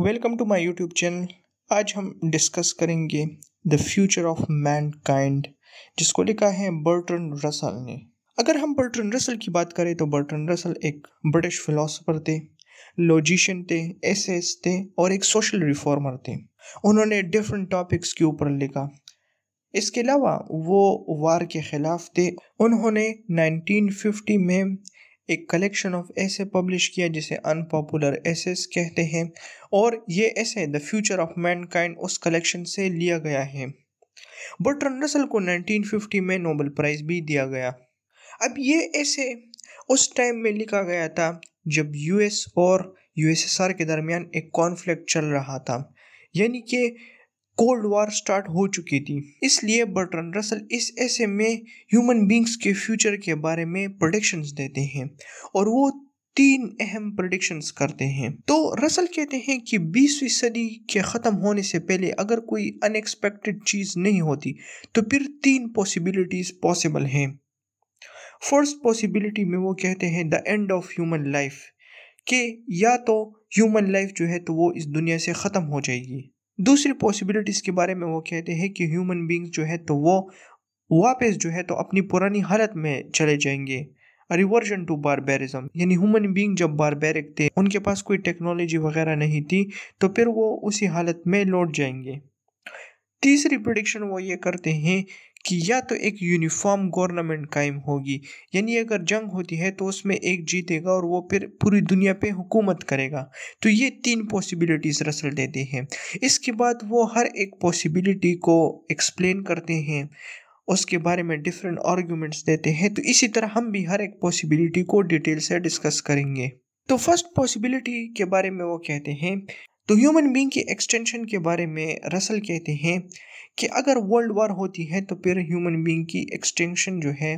Welcome to my YouTube channel आज हम discuss करेंगे द फ्यूचर ऑफ मैनकाइंड जिसको लिखा है बर्टन रसल ने अगर हम बर्टन रसल की बात करें तो बर्टन रसल एक ब्रिटिश फिलोसोफर थे लॉजिशियन थे एस एस थे और एक सोशल रिफॉर्मर थे उन्होंने डिफरेंट टॉपिक्स के ऊपर लिखा इसके अलावा वो वार के ख़िलाफ़ थे उन्होंने 1950 में एक कलेक्शन ऑफ ऐसे पब्लिश किया जिसे अनपॉपुलर एसेस कहते हैं और ये ऐसे द फ्यूचर ऑफ मैनकाइंड उस कलेक्शन से लिया गया है बर्ट्रन रसल को 1950 में नोबल प्राइज़ भी दिया गया अब ये ऐसे उस टाइम में लिखा गया था जब यूएस और यूएसएसआर के दरमियान एक कॉन्फ्लिक्ट चल रहा था यानी कि कोल्ड वॉर स्टार्ट हो चुकी थी इसलिए बर्टन रसल इस ऐसे में ह्यूमन बींग्स के फ्यूचर के बारे में प्रोडिक्शंस देते हैं और वो तीन अहम प्रोडिक्शंस करते हैं तो रसल कहते हैं कि 20वीं सदी के ख़त्म होने से पहले अगर कोई अनएक्सपेक्टेड चीज़ नहीं होती तो फिर तीन पॉसिबिलिटीज़ पॉसिबल हैं फर्स्ट पॉसिबिलिटी में वो कहते हैं the end of human life कि या तो ह्यूमन लाइफ जो है तो वो इस दुनिया से ख़त्म हो जाएगी दूसरी पॉसिबिलिटीज़ के बारे में वो कहते हैं कि ह्यूमन बींग जो है तो वो वापस जो है तो अपनी पुरानी हालत में चले जाएंगे रिवर्जन टू बारबेरिज्म यानी ह्यूमन बींग जब बारबेरिक थे उनके पास कोई टेक्नोलॉजी वगैरह नहीं थी तो फिर वो उसी हालत में लौट जाएंगे तीसरी प्रडिक्शन वो ये करते हैं कि या तो एक यूनिफॉर्म गवर्नमेंट कायम होगी यानी अगर जंग होती है तो उसमें एक जीतेगा और वो फिर पूरी दुनिया पे हुकूमत करेगा तो ये तीन पॉसिबिलिटीज़ रसल देते हैं इसके बाद वो हर एक पॉसिबिलिटी को एक्सप्लेन करते हैं उसके बारे में डिफरेंट आर्ग्यूमेंट्स देते हैं तो इसी तरह हम भी हर एक पॉसिबिलिटी को डिटेल से डिस्कस करेंगे तो फर्स्ट पॉसिबिलिटी के बारे में वो कहते हैं तो ह्यूमन बींग की एक्सटेंशन के बारे में रसल कहते हैं कि अगर वर्ल्ड वार होती है तो फिर ह्यूमन बींग की एक्सटेंशन जो है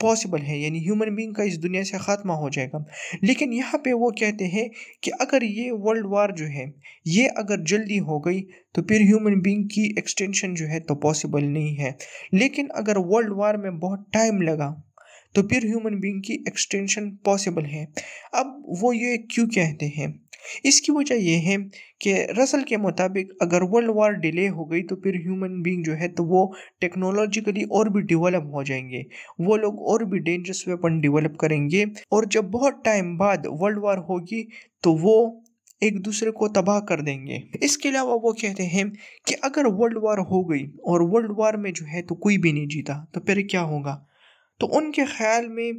पॉसिबल है यानी ह्यूमन बींग का इस दुनिया से ख़ात्मा हो जाएगा लेकिन यहाँ पे वो कहते हैं कि अगर ये वर्ल्ड वार जो है ये अगर जल्दी हो गई तो फिर ह्यूमन बींग की एक्सटेंशन जो है तो पॉसिबल नहीं है लेकिन अगर वर्ल्ड वार में बहुत टाइम लगा तो फिर ह्यूमन बींग की एक्सटेंशन पॉसिबल है अब वो ये क्यों कहते हैं इसकी वजह यह है कि रसल के मुताबिक अगर वर्ल्ड वार डिले हो गई तो फिर ह्यूमन बींग जो है तो वो टेक्नोलॉजिकली और भी डिवेलप हो जाएंगे वो लोग और भी डेंजरस वेपन डिवेलप करेंगे और जब बहुत टाइम बाद वर्ल्ड वार होगी तो वो एक दूसरे को तबाह कर देंगे इसके अलावा वो कहते हैं कि अगर वर्ल्ड वार हो गई और वर्ल्ड वार में जो है तो कोई भी नहीं जीता तो फिर क्या होगा तो उनके ख्याल में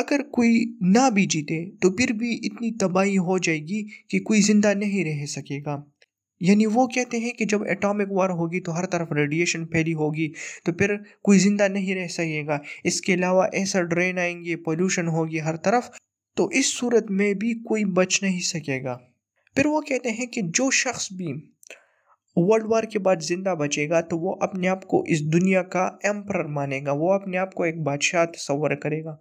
अगर कोई ना भी जीते तो फिर भी इतनी तबाही हो जाएगी कि कोई ज़िंदा नहीं रह सकेगा यानी वो कहते हैं कि जब एटॉमिक वार होगी तो हर तरफ रेडिएशन फैली होगी तो फिर कोई ज़िंदा नहीं रह सकेगा इसके अलावा ऐसा ड्रेन आएंगे पोल्यूशन होगी हर तरफ तो इस सूरत में भी कोई बच नहीं सकेगा फिर वो कहते हैं कि जो शख्स भी वर्ल्ड वार के बाद ज़िंदा बचेगा तो वो अपने आप को इस दुनिया का एम्पर मानेगा वो अपने आप को एक बादशाह तस्वर करेगा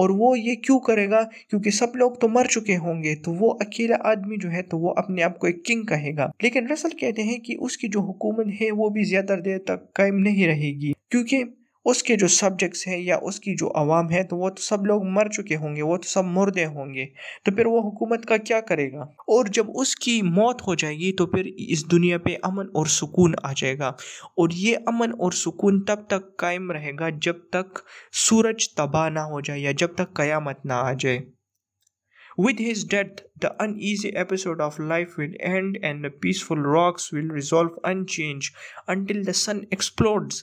और वो ये क्यों करेगा क्योंकि सब लोग तो मर चुके होंगे तो वो अकेला आदमी जो है तो वो अपने आप को एक किंग कहेगा लेकिन रसल कहते हैं कि उसकी जो हुकूमत है वो भी ज़्यादा देर तक कायम नहीं रहेगी क्योंकि उसके जो सब्जेक्ट्स हैं या उसकी जो आवाम है तो वो तो सब लोग मर चुके होंगे वो तो सब मुर्दे होंगे तो फिर वो हुकूमत का क्या करेगा और जब उसकी मौत हो जाएगी तो फिर इस दुनिया पे अमन और सुकून आ जाएगा और ये अमन और सुकून तब तक कायम रहेगा जब तक सूरज तबाह ना हो जाए या जब तक क़यामत ना आ जाए with his death the uneasy episode of life will end and the peaceful rocks will resolve unchanged until the sun explodes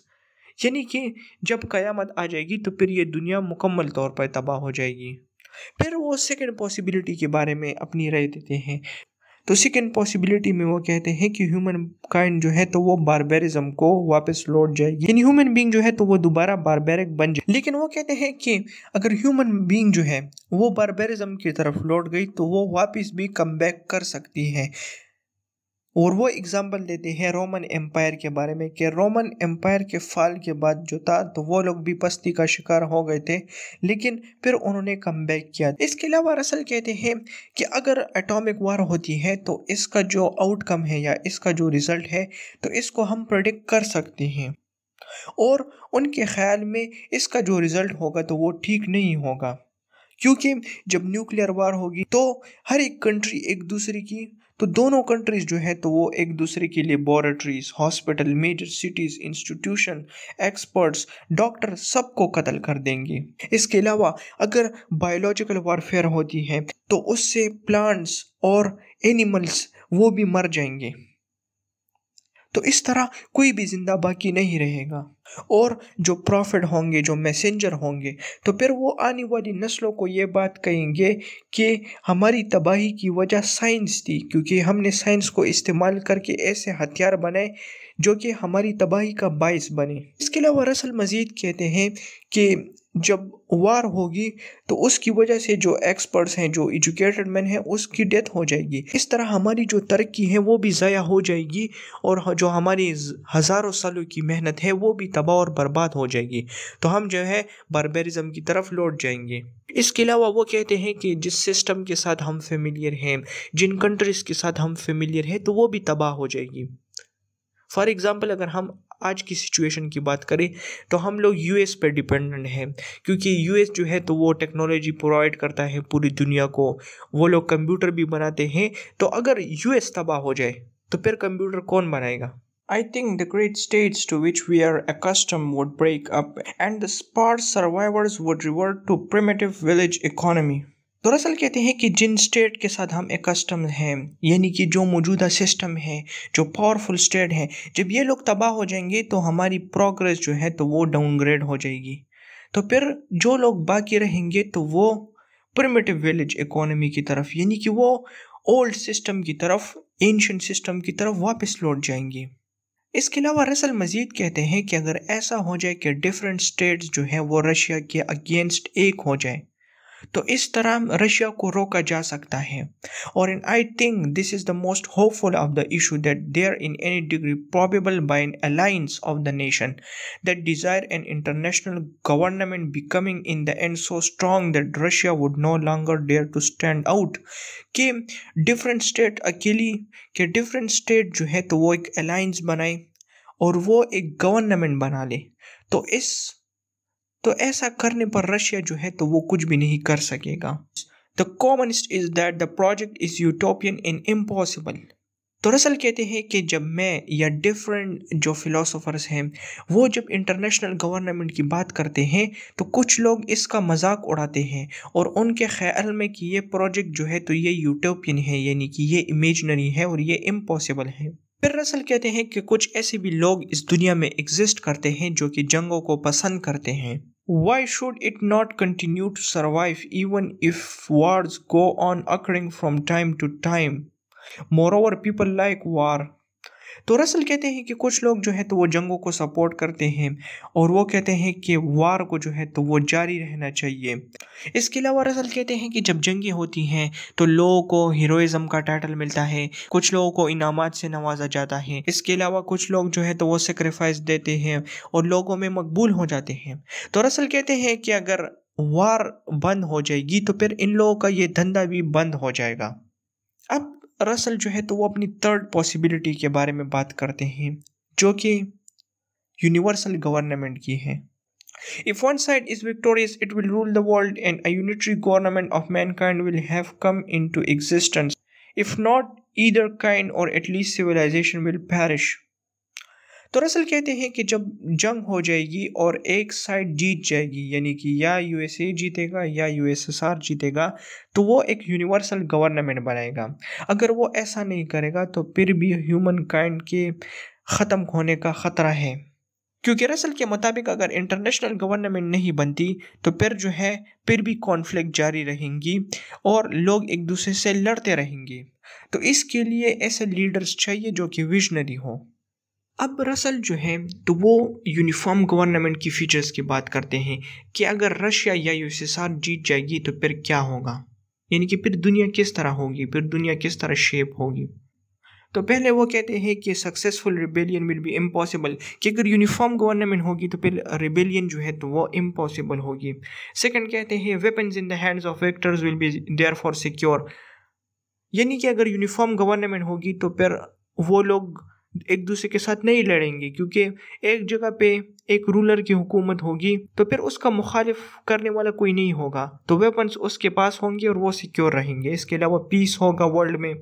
यानी कि जब क़यामत आ जाएगी तो फिर ये दुनिया मुकम्मल तौर पर तबाह हो जाएगी फिर वो सेकेंड पॉसिबिलिटी के बारे में अपनी राय देते हैं तो सेकेंड पॉसिबिलिटी में वो कहते हैं कि ह्यूमन काइंड जो है तो वो बारबेरिज्म को वापस लौट जाएगी यानी ह्यूमन बीइंग जो है तो वो दोबारा बारबेरिक बन जाए लेकिन वो कहते हैं कि अगर ह्यूमन बीइंग जो है वो बारबेरिज्म की तरफ लौट गई तो वो वापस भी कम बैक कर सकती है और वो एग्ज़ाम्पल देते हैं रोमन एम्पायर के बारे में कि रोमन एम्पायर के फाल के बाद जो था तो वो लोग भी पस्ती का शिकार हो गए थे लेकिन फिर उन्होंने कम किया इसके अलावा रसल कहते हैं कि अगर एटॉमिक वार होती है तो इसका जो आउटकम है या इसका जो रिज़ल्ट है तो इसको हम प्रोडिक्ट कर सकते हैं और उनके ख्याल में इसका जो रिज़ल्ट होगा तो वो ठीक नहीं होगा क्योंकि जब न्यूक्लियर वार होगी तो हर एक कंट्री एक दूसरे की तो दोनों कंट्रीज़ जो है तो वो एक दूसरे के लिए laboratories hospital major cities institution experts doctor सबको कत्ल कर देंगे इसके अलावा अगर बायोलॉजिकल वारफेयर होती है तो उससे प्लांट्स और एनिमल्स वो भी मर जाएंगे तो इस तरह कोई भी ज़िंदा बाकी नहीं रहेगा और जो प्रॉफिट होंगे जो मैसेंजर होंगे तो फिर वो आने वाली नस्लों को ये बात कहेंगे कि हमारी तबाही की वजह साइंस थी क्योंकि हमने साइंस को इस्तेमाल करके ऐसे हथियार बनाए जो कि हमारी तबाही का बायस बने इसके अलावा रसल मजीद कहते हैं कि जब वार होगी तो उसकी वजह से जो एक्सपर्ट्स हैं जो एजुकेटेड मैन हैं उसकी डेथ हो जाएगी इस तरह हमारी जो तरक्की है वो भी ज़ाया हो जाएगी और जो हमारी हज़ारों सालों की मेहनत है वो भी तबाह और बर्बाद हो जाएगी तो हम जो है बारबेरिज़म की तरफ लौट जाएंगे इसके अलावा वो कहते हैं कि जिस सिस्टम के साथ हम फेमिलियर हैं जिन कंट्रीज़ के साथ हम फेमिलियर हैं तो वो भी तबाह हो जाएगी फॉर एग्ज़ाम्पल अगर हम आज की सिचुएशन की बात करें तो हम लोग यूएस पर डिपेंडेंट हैं क्योंकि यूएस जो है तो वो टेक्नोलॉजी प्रोवाइड करता है पूरी दुनिया को वो लोग कंप्यूटर भी बनाते हैं तो अगर यूएस तबाह हो जाए तो फिर कंप्यूटर कौन बनाएगा I think the great states to which we are accustomed would break up and the sparse survivors would revert to primitive village economy. दरअसल कहते हैं कि जिन स्टेट के साथ हम एकस्टम हैं यानी कि जो मौजूदा सिस्टम है जो पावरफुल स्टेट हैं जब ये लोग तबाह हो जाएंगे तो हमारी प्रोग्रेस जो है तो वो डाउनग्रेड हो जाएगी तो फिर जो लोग बाकी रहेंगे तो वो प्रिमेटिव विलेज इकोनॉमी की तरफ यानी कि वो ओल्ड सिस्टम की तरफ एंशंट सिस्टम की तरफ वापस लौट जाएंगे इसके अलावा रसल मजीद कहते हैं कि अगर ऐसा हो जाए कि डिफरेंट स्टेट्स जो हैं वो रशिया के अगेंस्ट एक हो जाए तो इस तरह रशिया को रोका जा सकता है और इन I think this is the most hopeful of the issue that there in any degree probable by an alliance of the nation that desire an international government becoming in the end so strong that Russia would no longer dare to stand out कि different state अकेली के different state जो है तो वो एक alliance बनाए और वो एक गवर्नमेंट बना ले तो इस तो ऐसा करने पर रशिया जो है तो वो कुछ भी नहीं कर सकेगा the communist is that the project is utopian in impossible तो रसल कहते हैं कि जब मैं या डिफरेंट जो फिलोसोफर्स हैं वो जब इंटरनेशनल गवर्नमेंट की बात करते हैं तो कुछ लोग इसका मजाक उड़ाते हैं और उनके ख्याल में कि ये प्रोजेक्ट जो है तो ये यूटोपियन है यानी कि ये इमेजनरी है और ये इम्पॉसिबल है फिर रसल कहते हैं कि कुछ ऐसे भी लोग इस दुनिया में एग्जिस्ट करते हैं जो कि जंगों को पसंद करते हैं Why should it not continue to survive even if wars go on occurring from time to time? Moreover, people like war तो रसल कहते हैं कि कुछ लोग जो है तो वो जंगों को सपोर्ट करते हैं और वो कहते हैं कि वार को जो है तो वो जारी रहना चाहिए इसके अलावा रसल कहते हैं कि जब जंगें होती हैं तो लोगों को हीरोइज़म का टाइटल मिलता है कुछ लोगों को इनाम से नवाजा जाता है इसके अलावा कुछ लोग जो है तो वो सेक्रीफाइस देते हैं और लोगों में मकबूल हो जाते हैं तो रसल कहते हैं कि अगर वार बंद हो जाएगी तो फिर इन लोगों का ये धंधा भी बंद हो जाएगा अब रसल जो है तो वो अपनी थर्ड पॉसिबिलिटी के बारे में बात करते हैं जो कि यूनिवर्सल गवर्नमेंट की है if one side is victorious it will rule the world and a unitary government of mankind will have come into existence if not either kind or at least civilization will perish तो Russell कहते हैं कि जब जंग हो जाएगी और एक साइड जीत जाएगी यानी कि या यूएसए जीतेगा या यूएसएसआर जीतेगा तो वो एक यूनिवर्सल गवर्नमेंट बनाएगा अगर वो ऐसा नहीं करेगा तो फिर भी ह्यूमन काइंड के ख़त्म होने का ख़तरा है क्योंकि रसल के मुताबिक अगर इंटरनेशनल गवर्नमेंट नहीं बनती तो फिर जो है फिर भी कॉन्फ्लिक्ट जारी रहेंगी और लोग एक दूसरे से लड़ते रहेंगे तो इसके लिए ऐसे लीडर्स चाहिए जो कि विजनरी हों अब रसल जो है तो वो यूनिफॉर्म गवर्नमेंट की फीचर्स की बात करते हैं कि अगर रशिया या यूएसएसआर जीत जाएगी तो फिर क्या होगा यानी कि फिर दुनिया किस तरह होगी फिर दुनिया किस तरह शेप होगी तो पहले वो कहते हैं कि successful rebellion will be impossible कि अगर यूनिफॉर्म गवर्नमेंट होगी तो फिर रिबेलियन जो है तो वो इम्पॉसिबल होगी सेकंड कहते हैं weapons in the hands of victors will be there for secure यानी कि अगर यूनिफॉर्म गवर्नमेंट होगी तो फिर वो लोग एक दूसरे के साथ नहीं लड़ेंगे क्योंकि एक जगह पे एक रूलर की हुकूमत होगी तो फिर उसका मुखालिफ करने वाला कोई नहीं होगा तो वेपन्स उसके पास होंगे और वो सिक्योर रहेंगे इसके अलावा पीस होगा वर्ल्ड में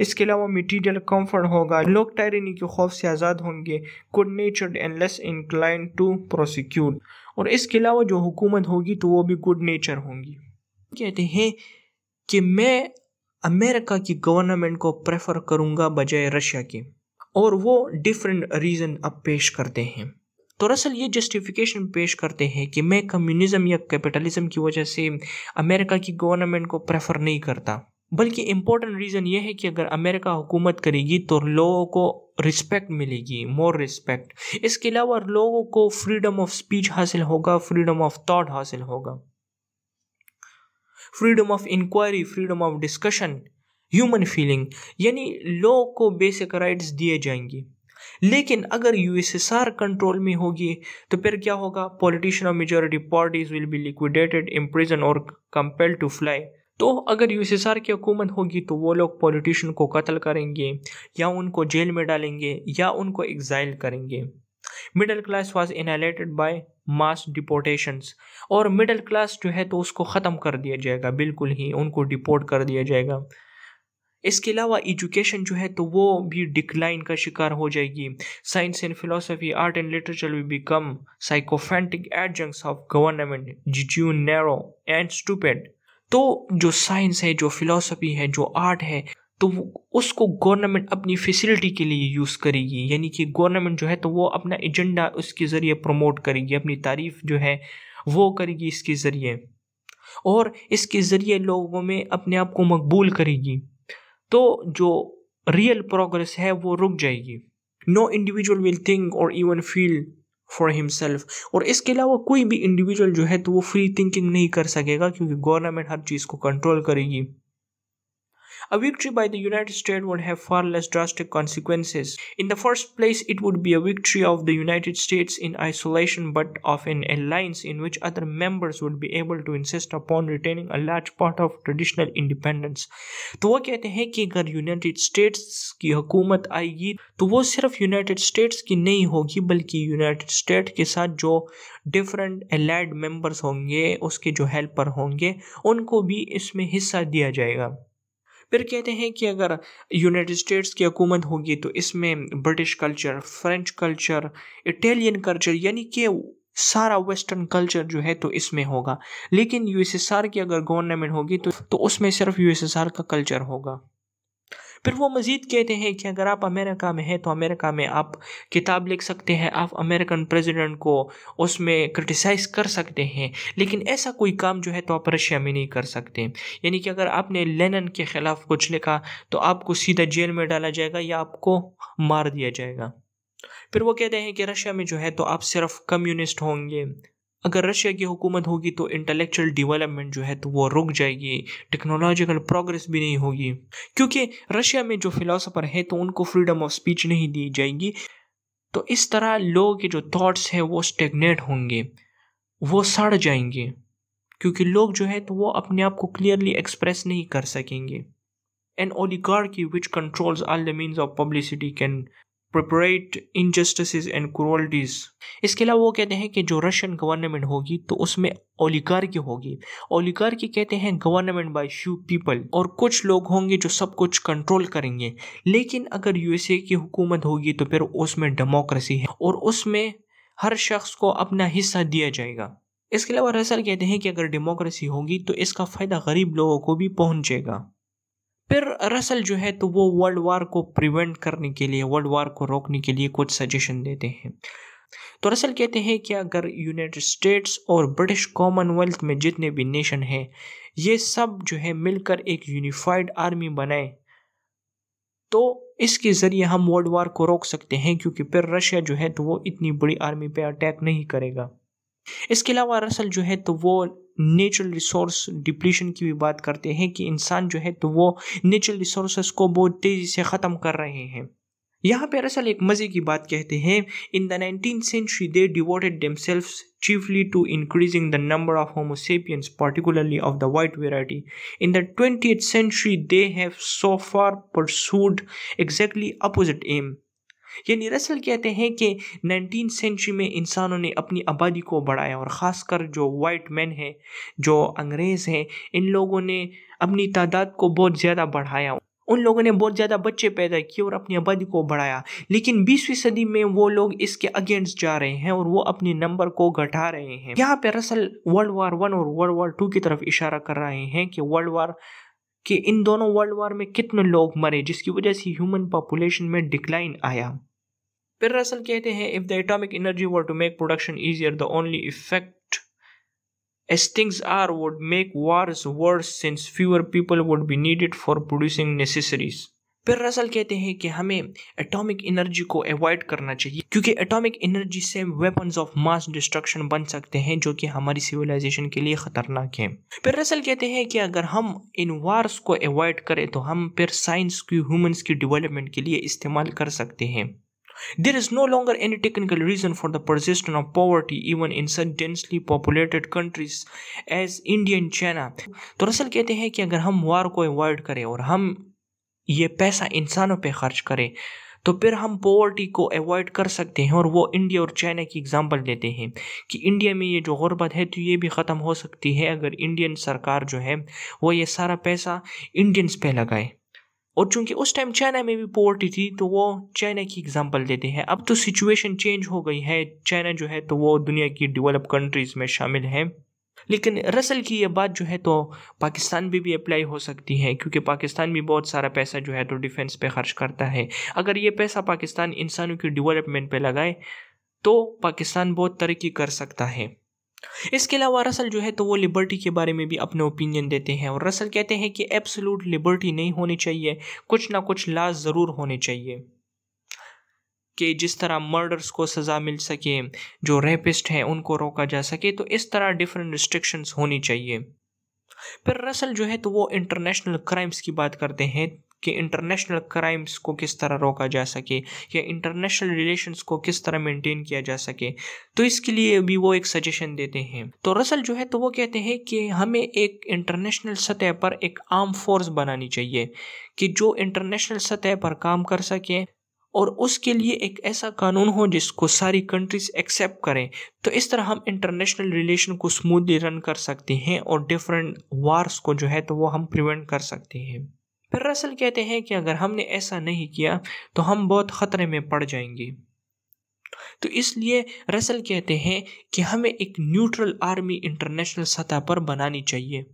इसके अलावा मटीरियल कंफर्ट होगा लोग टायरनी के खौफ से आज़ाद होंगे good natured and less inclined to prosecute और इसके अलावा जो हुकूमत होगी तो वो भी गुड नेचर होंगी कहते हैं कि मैं अमेरिका की गवर्नमेंट को प्रेफर करूँगा बजाय रशिया की और वो डिफरेंट रीज़न अब पेश करते हैं तो दरअसल ये जस्टिफिकेशन पेश करते हैं कि मैं कम्युनिज़्म या कैपिटलिज़्म की वजह से अमेरिका की गवर्नमेंट को प्रेफर नहीं करता बल्कि इम्पोर्टेंट रीज़न ये है कि अगर अमेरिका हुकूमत करेगी तो लोगों को रिस्पेक्ट मिलेगी मोर रिस्पेक्ट इसके अलावा लोगों को फ्रीडम ऑफ स्पीच हासिल होगा फ्रीडम ऑफ थॉट हासिल होगा freedom of inquiry freedom of discussion human feeling यानी लोगों को बेसिक राइट्स दिए जाएंगे लेकिन अगर यूएसएसआर कंट्रोल में होगी तो फिर क्या होगा पॉलिटिशियन और majority parties will be liquidated imprison और कंपेल टू फ्लाई तो अगर यूएसएसआर की हुकूमत होगी तो वो लोग पॉलिटिशियन को कत्ल करेंगे या उनको जेल में डालेंगे या उनको एग्जाइल करेंगे middle class was annihilated by mass deportations और मिडिल क्लास जो है तो उसको ख़त्म कर दिया जाएगा बिल्कुल ही उनको डिपोर्ट कर दिया जाएगा इसके अलावा एजुकेशन जो है तो वो भी डिक्लाइन का शिकार हो जाएगी science and philosophy art and literature will become sycophantic adjuncts of government jejune narrow and stupid तो जो साइंस है जो फिलोसफी है जो आर्ट है तो उसको गवर्नमेंट अपनी फैसिलिटी के लिए यूज़ करेगी यानी कि गवर्नमेंट जो है तो वो अपना एजेंडा उसके ज़रिए प्रमोट करेगी अपनी तारीफ जो है वो करेगी इसके ज़रिए और इसके ज़रिए लोगों में अपने आप को मकबूल करेगी तो जो रियल प्रोग्रेस है वो रुक जाएगी no individual will think or even feel for himself और इसके अलावा कोई भी इंडिविजुअल जो है तो वो फ्री थिंकिंग नहीं कर सकेगा क्योंकि गवर्नमेंट हर चीज़ को कंट्रोल करेगी A victory by the United States would have far less drastic consequences. In the first place, it would be a victory of the United States in isolation but of an alliance in which other members would be able to insist upon retaining a large part of traditional independence. तो वो कहते हैं कि अगर United states की हुकूमत आएगी तो वो सिर्फ यूनाइटेड स्टेट्स की नहीं होगी बल्कि यूनाइटेड स्टेट के साथ जो डिफरेंट एलाइड मेंबर्स होंगे उसके जो हेल्पर होंगे उनको भी इसमें हिस्सा दिया जाएगा फिर कहते हैं कि अगर यूनाइटेड स्टेट्स की हुकूमत होगी तो इसमें British culture French culture Italian culture यानी कि सारा वेस्टर्न कल्चर जो है तो इसमें होगा लेकिन यूएसएसआर की अगर गवर्नमेंट होगी तो तो उसमें सिर्फ यूएसएसआर का कल्चर होगा फिर वो मज़ीद कहते हैं कि अगर आप अमेरिका में हैं तो अमेरिका में आप किताब लिख सकते हैं आप अमेरिकन प्रेसिडेंट को उसमें क्रिटिसाइज़ कर सकते हैं लेकिन ऐसा कोई काम जो है तो आप रशिया में नहीं कर सकते यानी कि अगर आपने लेनन के ख़िलाफ़ कुछ लिखा तो आपको सीधा जेल में डाला जाएगा या आपको मार दिया जाएगा फिर वो कहते हैं कि रशिया में जो है तो आप सिर्फ कम्युनिस्ट होंगे अगर रशिया की हुकूमत होगी तो इंटेलेक्चुअल डेवलपमेंट जो है तो वो रुक जाएगी टेक्नोलॉजिकल प्रोग्रेस भी नहीं होगी क्योंकि रशिया में जो फिलासफ़र है तो उनको फ्रीडम ऑफ स्पीच नहीं दी जाएगी तो इस तरह लोगों के जो थॉट्स हैं वो स्टेगनेट होंगे वो सड़ जाएंगे क्योंकि लोग जो है तो वो अपने आप को क्लियरली एक्सप्रेस नहीं कर सकेंगे and oligarchy which controls all the means of publicity can perpetrate injustice and cruelties इसके अलावा वो कहते हैं कि जो रशियन गवर्नमेंट होगी तो उसमें की होगी की कहते हैं गवर्नमेंट बाय फ्यू पीपल और कुछ लोग होंगे जो सब कुछ कंट्रोल करेंगे लेकिन अगर यूएसए की हुकूमत होगी तो फिर उसमें डेमोक्रेसी है और उसमें हर शख्स को अपना हिस्सा दिया जाएगा इसके अलावा रसल कहते हैं कि अगर डेमोक्रेसी होगी तो इसका फ़ायदा गरीब लोगों को भी पहुंचेगा फिर रसल जो है तो वो वर्ल्ड वार को प्रिवेंट करने के लिए वर्ल्ड वार को रोकने के लिए कुछ सजेशन देते हैं तो रसल कहते हैं कि अगर यूनाइटेड स्टेट्स और ब्रिटिश कॉमनवेल्थ में जितने भी नेशन हैं ये सब जो है मिलकर एक यूनिफाइड आर्मी बनाए तो इसके ज़रिए हम वर्ल्ड वार को रोक सकते हैं क्योंकि फिर रशिया जो है तो वो इतनी बड़ी आर्मी पे अटैक नहीं करेगा इसके अलावा दरअसल जो है तो वो नेचुरल रिसोर्स डिप्लीशन की भी बात करते हैं कि इंसान जो है तो वो नेचुरल रिसोर्स को बहुत तेज़ी से ख़त्म कर रहे हैं यहाँ पे अरसल एक मज़े की बात कहते हैं in the nineteen century they devoted themselves chiefly to increasing the number of homo sapiens particularly of the white variety in the twenty century they have so far pursued exactly opposite aim ये Russell कहते हैं कि nineteen century में इंसानों ने अपनी आबादी को बढ़ाया और ख़ासकर जो वाइट मैन हैं जो अंग्रेज़ हैं इन लोगों ने अपनी तादाद को बहुत ज़्यादा बढ़ाया उन लोगों ने बहुत ज़्यादा बच्चे पैदा किए और अपनी आबादी को बढ़ाया लेकिन बीसवीं सदी में वो लोग इसके अगेंस्ट जा रहे हैं और वो अपने नंबर को घटा रहे हैं यहाँ पे रसल वर्ल्ड वार वन और वर्ल्ड वार टू की तरफ इशारा कर रहे हैं कि वर्ल्ड वार कि इन दोनों वर्ल्ड वॉर में कितने लोग मरे जिसकी वजह से ह्यूमन पॉपुलेशन में डिक्लाइन आया फिर रसल कहते हैं if the atomic energy were to make production easier the only effect as things are would make wars worse since fewer people would be needed for producing necessaries फिर Russell कहते हैं कि हमें atomic energy को avoid करना चाहिए क्योंकि atomic energy से वेपन्स ऑफ मास डिस्ट्रक्शन बन सकते हैं जो कि हमारी सिविलाइजेशन के लिए ख़तरनाक है फिर रसल कहते हैं कि अगर हम इन वार्स को अवॉइड करें तो हम फिर साइंस की ह्यूमंस की डिवेलपमेंट के लिए इस्तेमाल कर सकते हैं There is no longer any technical reason for the persistence of poverty even in such densely populated countries as India and China. तो रसल कहते हैं कि अगर हम वार को अवॉइड करें और हम ये पैसा इंसानों पे खर्च करें तो फिर हम पॉवर्टी को अवॉइड कर सकते हैं और वो इंडिया और चाइना की एग्ज़ाम्पल देते हैं कि इंडिया में ये जो गुर्बत है तो ये भी ख़त्म हो सकती है अगर इंडियन सरकार जो है वो ये सारा पैसा इंडियंस पे लगाए और चूंकि उस टाइम चाइना में भी पॉवर्टी थी तो वो चाइना की एग्जांपल देते हैं अब तो सिचुएशन चेंज हो गई है चाइना जो है तो वो दुनिया की डेवलप कंट्रीज़ में शामिल है लेकिन रसल की ये बात जो है तो पाकिस्तान भी भी अप्लाई हो सकती है क्योंकि पाकिस्तान भी बहुत सारा पैसा जो है तो डिफेंस पे खर्च करता है अगर ये पैसा पाकिस्तान इंसानों की डेवलपमेंट पे लगाए तो पाकिस्तान बहुत तरक्की कर सकता है इसके अलावा रसल जो है तो वो लिबर्टी के बारे में भी अपने ओपिनियन देते हैं और रसल कहते हैं कि एब्सोलूट लिबर्टी नहीं होनी चाहिए कुछ ना कुछ लाज ज़रूर होने चाहिए कि जिस तरह मर्डर्स को सज़ा मिल सके जो रेपिस्ट हैं उनको रोका जा सके तो इस तरह डिफरेंट रिस्ट्रिक्शंस होनी चाहिए फिर रसल जो है तो वो इंटरनेशनल क्राइम्स की बात करते हैं कि इंटरनेशनल क्राइम्स को किस तरह रोका जा सके या इंटरनेशनल रिलेशंस को किस तरह मेंटेन किया जा सके तो इसके लिए भी वो एक सजेशन देते हैं तो रसल जो है तो वो कहते हैं कि हमें एक इंटरनेशनल सतह पर एक आर्म फोर्स बनानी चाहिए कि जो इंटरनेशनल सतह पर काम कर सके और उसके लिए एक ऐसा कानून हो जिसको सारी कंट्रीज एक्सेप्ट करें तो इस तरह हम इंटरनेशनल रिलेशन को स्मूथली रन कर सकते हैं और डिफरेंट वार्स को जो है तो वो हम प्रिवेंट कर सकते हैं फिर रसल कहते हैं कि अगर हमने ऐसा नहीं किया तो हम बहुत ख़तरे में पड़ जाएंगे तो इसलिए रसल कहते हैं कि हमें एक न्यूट्रल आर्मी इंटरनेशनल सतह पर बनानी चाहिए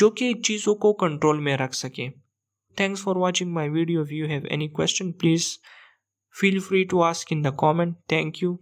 जो कि चीज़ों को कंट्रोल में रख सके thanks for watching my video if you have any question please Feel free to ask in the comment. Thank you.